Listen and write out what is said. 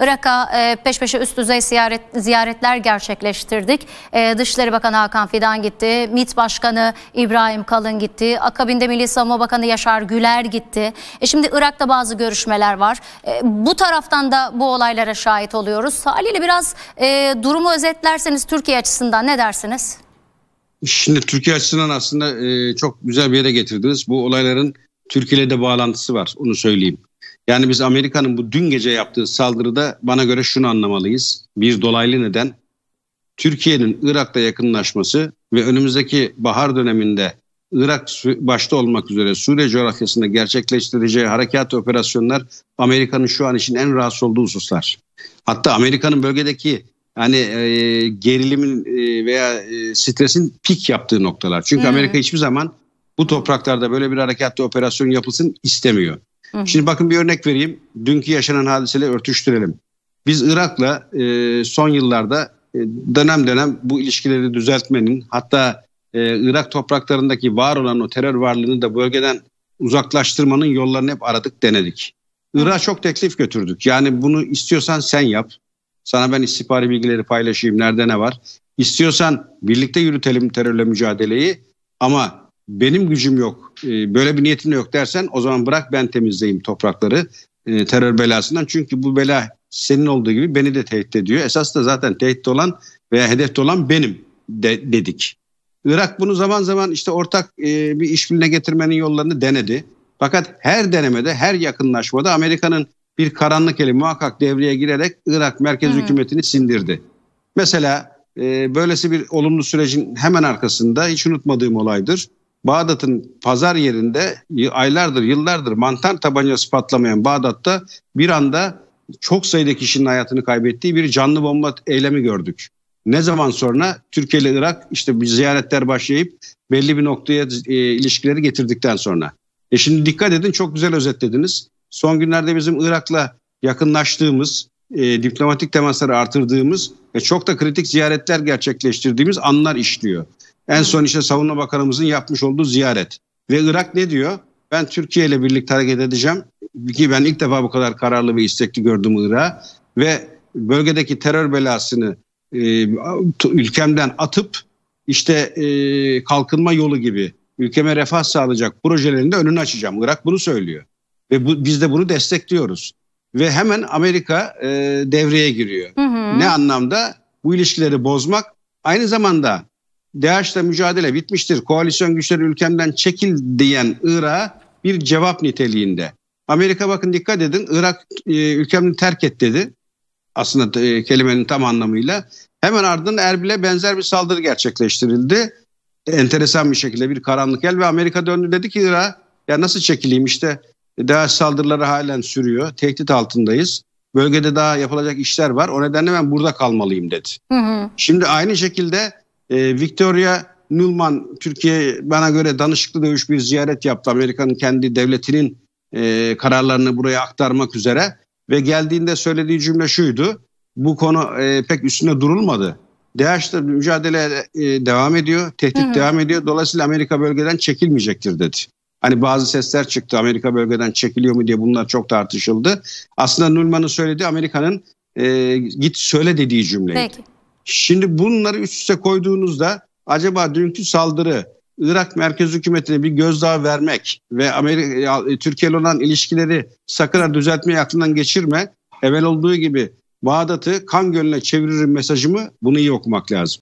Irak'a e, peş peşe üst düzey ziyaret, ziyaretler gerçekleştirdik. E, Dışişleri Bakanı Hakan Fidan gitti. MİT Başkanı İbrahim Kalın gitti. Akabinde Milli Savunma Bakanı Yaşar Güler gitti. E, şimdi Irak'ta bazı görüşmeler var. E, bu taraftan da bu olaylara şahit oluyoruz. Haliyle biraz e, durumu özetlerseniz Türkiye açısından ne dersiniz? Şimdi Türkiye açısından aslında e, çok güzel bir yere getirdiniz. Bu olayların Türkiye de bağlantısı var onu söyleyeyim. Yani biz Amerika'nın bu dün gece yaptığı saldırıda bana göre şunu anlamalıyız. Bir dolaylı neden Türkiye'nin Irak'ta yakınlaşması ve önümüzdeki bahar döneminde Irak başta olmak üzere Suriye coğrafyasında gerçekleştireceği harekat operasyonlar Amerika'nın şu an için en rahatsız olduğu hususlar. Hatta Amerika'nın bölgedeki hani e, gerilimin e, veya e, stresin pik yaptığı noktalar. Çünkü hmm. Amerika hiçbir zaman bu topraklarda böyle bir harekat operasyon yapılsın istemiyor. Hı. Şimdi bakın bir örnek vereyim. Dünkü yaşanan hadiseyle örtüştürelim. Biz Irak'la e, son yıllarda e, dönem dönem bu ilişkileri düzeltmenin hatta e, Irak topraklarındaki var olan o terör varlığını da bölgeden uzaklaştırmanın yollarını hep aradık denedik. Irak'a çok teklif götürdük. Yani bunu istiyorsan sen yap. Sana ben istihbari bilgileri paylaşayım nerede ne var. İstiyorsan birlikte yürütelim terörle mücadeleyi ama benim gücüm yok, e, böyle bir niyetim yok dersen o zaman bırak ben temizleyeyim toprakları e, terör belasından. Çünkü bu bela senin olduğu gibi beni de tehdit ediyor. Esas da zaten tehdit olan veya hedef olan benim de, dedik. Irak bunu zaman zaman işte ortak e, bir işbirliğine getirmenin yollarını denedi. Fakat her denemede, her yakınlaşmada Amerika'nın bir karanlık eli muhakkak devreye girerek Irak merkez evet. hükümetini sindirdi. Mesela e, böylesi bir olumlu sürecin hemen arkasında hiç unutmadığım olaydır. Bağdat'ın pazar yerinde aylardır, yıllardır mantar tabancası patlamayan Bağdat'ta bir anda çok sayıda kişinin hayatını kaybettiği bir canlı bomba eylemi gördük. Ne zaman sonra Türkiye ile Irak işte ziyaretler başlayıp belli bir noktaya e, ilişkileri getirdikten sonra. E şimdi dikkat edin çok güzel özetlediniz. Son günlerde bizim Irak'la yakınlaştığımız, e, diplomatik temasları artırdığımız ve çok da kritik ziyaretler gerçekleştirdiğimiz anlar işliyor. En son işte Savunma Bakanımızın yapmış olduğu ziyaret. Ve Irak ne diyor? Ben Türkiye ile birlikte hareket edeceğim. Ki ben ilk defa bu kadar kararlı ve istekli gördüm Irak'ı. Ve bölgedeki terör belasını e, ülkemden atıp işte e, kalkınma yolu gibi ülkeme refah sağlayacak projelerin önünü açacağım. Irak bunu söylüyor. Ve bu, biz de bunu destekliyoruz. Ve hemen Amerika e, devreye giriyor. Hı hı. Ne anlamda? Bu ilişkileri bozmak aynı zamanda DAEŞ'le mücadele bitmiştir. Koalisyon güçleri ülkemden çekil diyen Irak'a bir cevap niteliğinde. Amerika bakın dikkat edin Irak e, ülkemini terk et dedi. Aslında e, kelimenin tam anlamıyla. Hemen ardından Erbil'e benzer bir saldırı gerçekleştirildi. Enteresan bir şekilde bir karanlık el ve Amerika döndü dedi ki Irak ya nasıl çekileyim işte DAEŞ saldırıları halen sürüyor. Tehdit altındayız. Bölgede daha yapılacak işler var. O nedenle ben burada kalmalıyım dedi. Hı hı. Şimdi aynı şekilde ee, Victoria Nulman Türkiye bana göre danışıklı dövüş bir ziyaret yaptı. Amerika'nın kendi devletinin e, kararlarını buraya aktarmak üzere ve geldiğinde söylediği cümle şuydu. Bu konu e, pek üstünde durulmadı. DAEŞ'le mücadele e, devam ediyor, tehdit Hı-hı. devam ediyor. Dolayısıyla Amerika bölgeden çekilmeyecektir dedi. Hani bazı sesler çıktı Amerika bölgeden çekiliyor mu diye bunlar çok tartışıldı. Aslında Nulman'ın söylediği Amerika'nın e, git söyle dediği cümleydi. Peki. Şimdi bunları üst üste koyduğunuzda acaba dünkü saldırı Irak merkez hükümetine bir gözdağı vermek ve Amerika Türkiye ile olan ilişkileri sakın ha düzeltmeyi aklından geçirme. Evvel olduğu gibi Bağdat'ı kan gölüne çeviririm mesajımı bunu iyi okumak lazım.